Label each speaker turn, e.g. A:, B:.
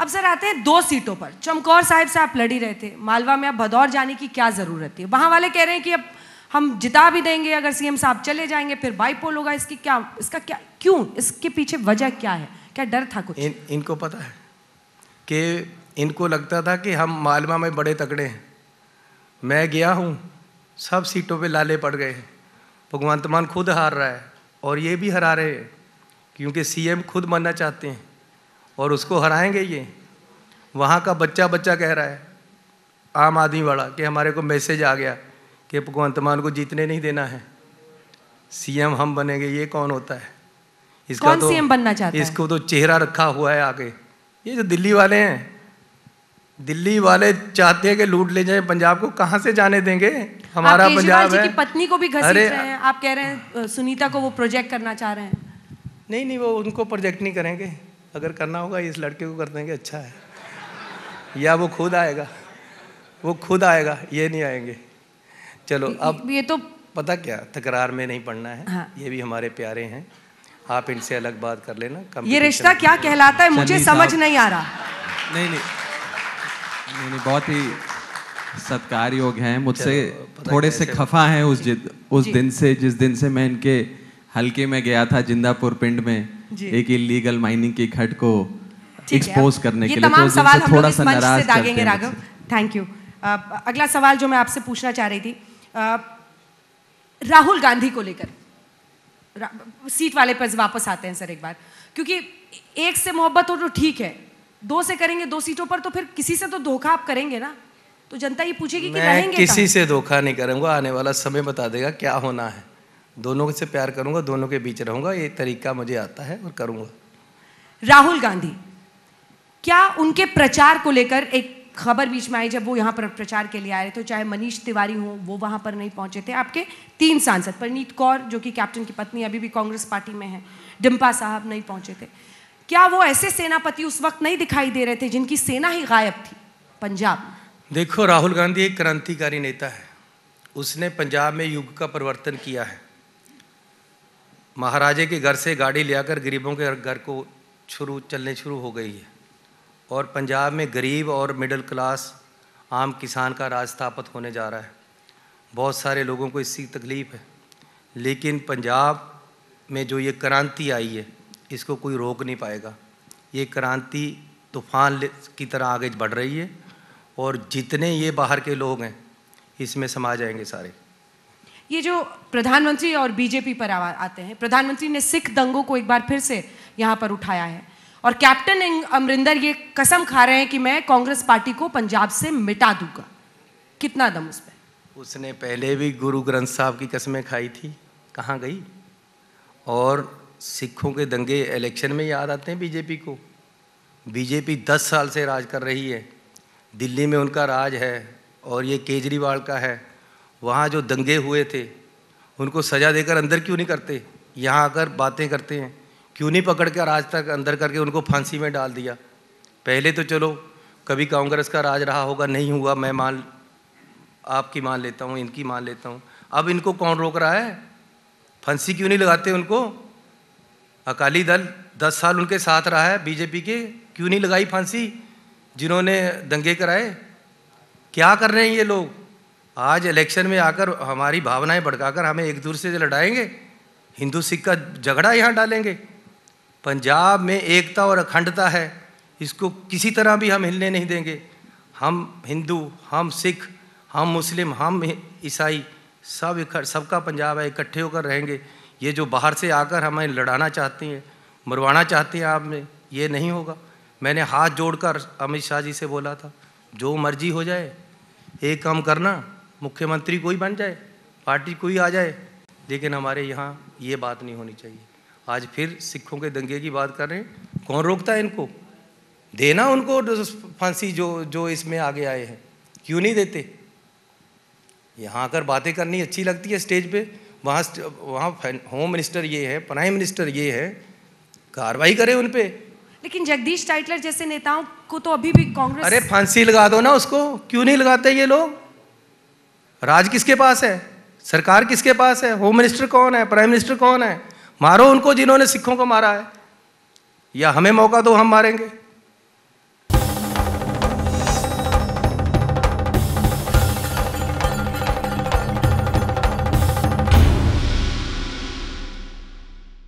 A: अब सर आते हैं दो सीटों पर चमकौर साहिब से आप लड़ी रहे थे मालवा में अब भदौर जाने की क्या ज़रूरत थी वहाँ वाले कह रहे हैं कि अब हम जिता भी देंगे अगर सीएम साहब चले जाएंगे फिर बाईपोल होगा इसकी क्या इसका क्या क्यों इसके पीछे वजह क्या है क्या डर था कुछ इन, इनको पता है
B: कि इनको लगता था कि हम मालवा में बड़े तगड़े हैं मैं गया हूँ सब सीटों पे लाले पड़ गए हैं भगवंत मान खुद हार रहा है और ये भी हरा रहे हैं क्योंकि सीएम खुद बनना चाहते हैं और उसको हराएंगे ये वहाँ का बच्चा बच्चा कह रहा है आम आदमी वाला कि हमारे को मैसेज आ गया कि भगवंत मान को जीतने नहीं देना है सीएम हम बनेंगे ये कौन होता है इसका कौन तो सीएम बनना चाहता इसको है? तो चेहरा रखा हुआ है आगे ये जो दिल्ली वाले हैं दिल्ली वाले चाहते हैं कि लूट ले जाए पंजाब को कहाँ से जाने देंगे हमारा पंजाब है
A: पत्नी को भी घसीट रहे हैं आप कह रहे हैं सुनीता को वो प्रोजेक्ट करना चाह रहे हैं
B: नहीं नहीं वो उनको
A: प्रोजेक्ट नहीं करेंगे
B: अगर करना होगा इस लड़के को कर देंगे अच्छा है या वो खुद आएगा वो खुद आएगा ये नहीं आएंगे चलो अब ये तो पता क्या तकरार में नहीं पढ़ना है हाँ। ये भी हमारे प्यारे हैं आप इनसे अलग बात कर लेना ये रिश्ता क्या
A: कहलाता है मुझे समझ नहीं आ रहा
B: नहीं नहीं नहीं, नहीं बहुत ही सत्कार योग हैं मुझसे थोड़े से खफा हैं उस जिद उस दिन से जिस दिन से मैं इनके हल्के में गया था जिंदापुर पिंड में एक इलीगल माइनिंग के घट को एक्सपोज करने के लिए तो सवाल हम थोड़ा सा नाराज दागेंगे राघव
A: थैंक यू अगला सवाल जो मैं आपसे पूछना चाह रही थी राहुल गांधी को लेकर सीट वाले पर वापस आते हैं सर एक बार क्योंकि एक से मोहब्बत हो तो ठीक है दो से करेंगे दो सीटों पर तो फिर किसी से तो धोखा आप करेंगे ना तो जनता ये पूछेगी कि रहेंगे किसी
B: से धोखा नहीं करूंगा आने वाला समय बता देगा क्या होना है दोनों से प्यार करूंगा दोनों के बीच रहूंगा ये तरीका मुझे आता है और करूंगा
A: राहुल गांधी क्या उनके प्रचार को लेकर एक खबर बीच में आई जब वो यहाँ पर प्रचार के लिए आए तो चाहे मनीष तिवारी हो वो वहां पर नहीं पहुंचे थे आपके तीन सांसद परनीत कौर जो कि कैप्टन की पत्नी अभी भी कांग्रेस पार्टी में है डिम्पा साहब नहीं पहुंचे थे क्या वो ऐसे सेनापति उस वक्त नहीं दिखाई दे रहे थे जिनकी सेना ही गायब थी पंजाब
B: देखो राहुल गांधी एक क्रांतिकारी नेता है उसने पंजाब में युग का परिवर्तन किया है महाराजे के घर से गाड़ी आकर गरीबों के घर को शुरू चलने शुरू हो गई है और पंजाब में गरीब और मिडिल क्लास आम किसान का राज स्थापित होने जा रहा है बहुत सारे लोगों को इसकी तकलीफ़ है लेकिन पंजाब में जो ये क्रांति आई है इसको कोई रोक नहीं पाएगा ये क्रांति तूफान की तरह आगे बढ़ रही है और जितने ये बाहर के लोग हैं इसमें समा जाएंगे सारे
A: ये जो प्रधानमंत्री और बीजेपी पर आते हैं प्रधानमंत्री ने सिख दंगों को एक बार फिर से यहाँ पर उठाया है और कैप्टन अमरिंदर ये कसम खा रहे हैं कि मैं कांग्रेस पार्टी को पंजाब से मिटा दूंगा कितना दम उस पर
B: उसने पहले भी गुरु ग्रंथ साहब की कसमें खाई थी कहाँ गई और सिखों के दंगे इलेक्शन में याद आते हैं बीजेपी को बीजेपी दस साल से राज कर रही है दिल्ली में उनका राज है और ये केजरीवाल का है वहाँ जो दंगे हुए थे उनको सज़ा देकर अंदर क्यों नहीं करते यहाँ आकर बातें करते हैं क्यों नहीं पकड़ कर आज तक अंदर करके उनको फांसी में डाल दिया पहले तो चलो कभी कांग्रेस का राज रहा होगा नहीं हुआ मैं मान आपकी मान लेता हूँ इनकी मान लेता हूँ अब इनको कौन रोक रहा है फांसी क्यों नहीं लगाते उनको अकाली दल दस साल उनके साथ रहा है बीजेपी के क्यों नहीं लगाई फांसी जिन्होंने दंगे कराए क्या कर रहे हैं ये लोग आज इलेक्शन में आकर हमारी भावनाएं भड़काकर हमें एक दूसरे से लड़ाएंगे हिंदू सिख का झगड़ा यहाँ डालेंगे पंजाब में एकता और अखंडता है इसको किसी तरह भी हम हिलने नहीं देंगे हम हिंदू हम सिख हम मुस्लिम हम ईसाई सब सबका पंजाब है इकट्ठे होकर रहेंगे ये जो बाहर से आकर हमें लड़ाना चाहती हैं मरवाना चाहती हैं आपने ये नहीं होगा मैंने हाथ जोड़कर अमित शाह जी से बोला था जो मर्जी हो जाए एक काम करना मुख्यमंत्री कोई बन जाए पार्टी कोई आ जाए लेकिन हमारे यहाँ ये बात नहीं होनी चाहिए आज फिर सिखों के दंगे की बात कर रहे हैं कौन रोकता है इनको देना उनको फांसी जो जो इसमें आगे आए हैं क्यों नहीं देते यहाँ आकर बातें करनी अच्छी लगती है स्टेज पे वहाँ वहाँ होम मिनिस्टर ये है प्राइम मिनिस्टर ये है कार्रवाई करें उन पर
A: लेकिन जगदीश टाइटलर जैसे नेताओं को तो अभी भी कांग्रेस अरे
B: फांसी लगा दो ना उसको क्यों नहीं लगाते ये लोग राज किसके पास है सरकार किसके पास है होम मिनिस्टर कौन है प्राइम मिनिस्टर कौन है मारो उनको जिन्होंने सिखों को मारा है या हमें मौका दो हम मारेंगे